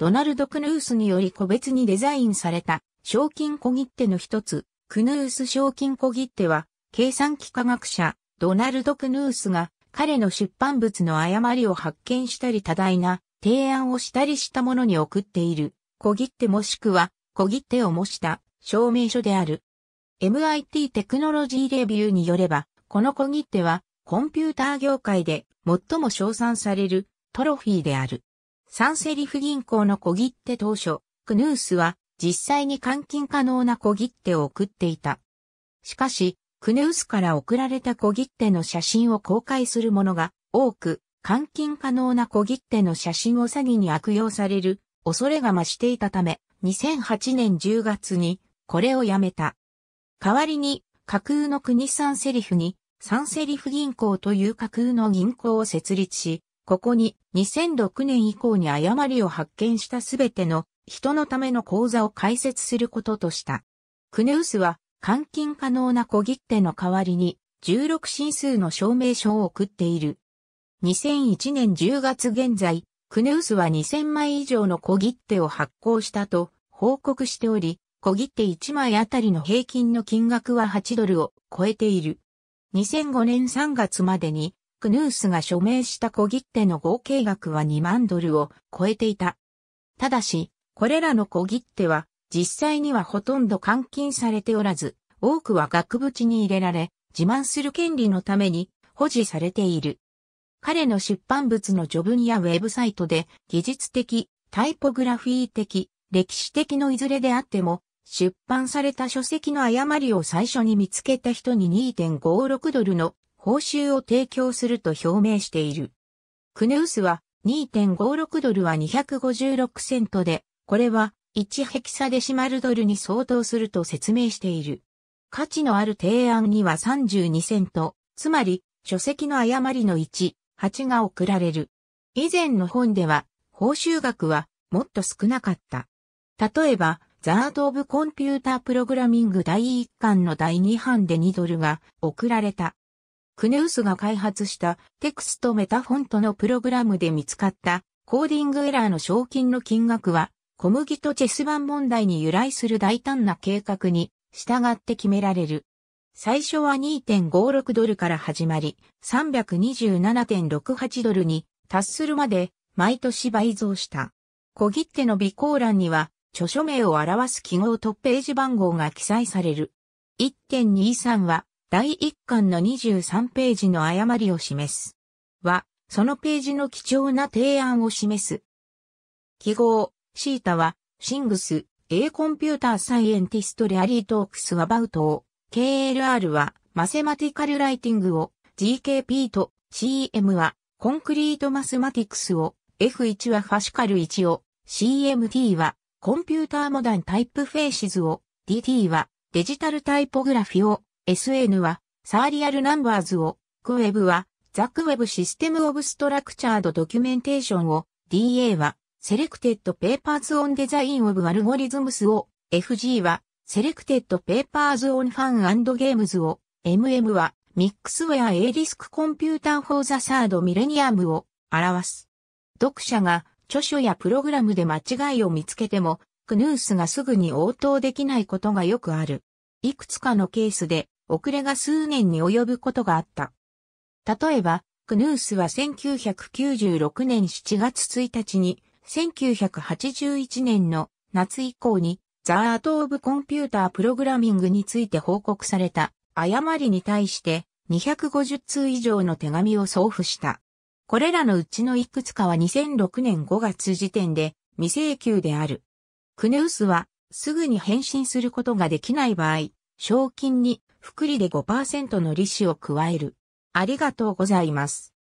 ドナルド・クヌースにより個別にデザインされた賞金小切手の一つ、クヌース賞金小切手は、計算機科学者、ドナルド・クヌースが彼の出版物の誤りを発見したり多大な提案をしたりしたものに送っている、小切手もしくは小切手を模した証明書である。MIT テクノロジーレビューによれば、この小切手はコンピューター業界で最も称賛されるトロフィーである。サンセリフ銀行の小切手当初、クヌースは実際に換金可能な小切手を送っていた。しかし、クヌースから送られた小切手の写真を公開する者が多く、換金可能な小切手の写真を詐欺に悪用される恐れが増していたため、2008年10月にこれをやめた。代わりに架空の国産セリフに、サンセリフ銀行という架空の銀行を設立し、ここに2006年以降に誤りを発見したすべての人のための講座を開設することとした。クネウスは換金可能な小切手の代わりに16進数の証明書を送っている。2001年10月現在、クネウスは2000枚以上の小切手を発行したと報告しており、小切手1枚あたりの平均の金額は8ドルを超えている。2005年3月までにクヌースが署名した小切手の合計額は2万ドルを超えていた。ただし、これらの小切手は実際にはほとんど換金されておらず、多くは額縁に入れられ、自慢する権利のために保持されている。彼の出版物の序文やウェブサイトで技術的、タイポグラフィー的、歴史的のいずれであっても、出版された書籍の誤りを最初に見つけた人に2.56ドルの報酬を提供すると表明している。クヌースは2.56ドルは256セントで、これは1ヘキサデシマルドルに相当すると説明している。価値のある提案には32セント、つまり書籍の誤りの1、8が送られる。以前の本では報酬額はもっと少なかった。例えば、ザート・オブ・コンピューター・プログラミング第1巻の第2版で2ドルが送られた。クネウスが開発したテクストメタフォントのプログラムで見つかったコーディングエラーの賞金の金額は小麦とチェス版問題に由来する大胆な計画に従って決められる。最初は2.56ドルから始まり、327.68ドルに達するまで毎年倍増した。小切手の備考欄には著書名を表す記号とページ番号が記載される。1.23は第1巻の23ページの誤りを示す。は、そのページの貴重な提案を示す。記号、シータは、シングス、A コンピューターサイエンティストレアリートークスはバウトを、KLR は、マセマティカルライティングを、GKP と、CM は、コンクリートマスマティクスを、F1 はファシカル1を、CMT は、コンピューターモダンタイプフェイシズを、DT は、デジタルタイポグラフィを、SN は、サーリアルナンバーズを、クエブは、ザクウェブシステムオブストラクチャードドキュメンテーションを、DA は、セレクテッドペーパーズオンデザインオブアルゴリズムスを、FG は、セレクテッドペーパーズオンファンゲームズを、MM は、ミックスウェア A リスクコンピューターフォーザサードミレニアムを表す。読者が著書やプログラムで間違いを見つけても、クヌースがすぐに応答できないことがよくある。いくつかのケースで遅れが数年に及ぶことがあった。例えば、クヌースは1996年7月1日に、1981年の夏以降に、ザ・アート・オブ・コンピューター・プログラミングについて報告された、誤りに対して、250通以上の手紙を送付した。これらのうちのいくつかは2006年5月時点で未請求である。クヌースはすぐに返信することができない場合、賞金に福利で5%の利子を加える。ありがとうございます。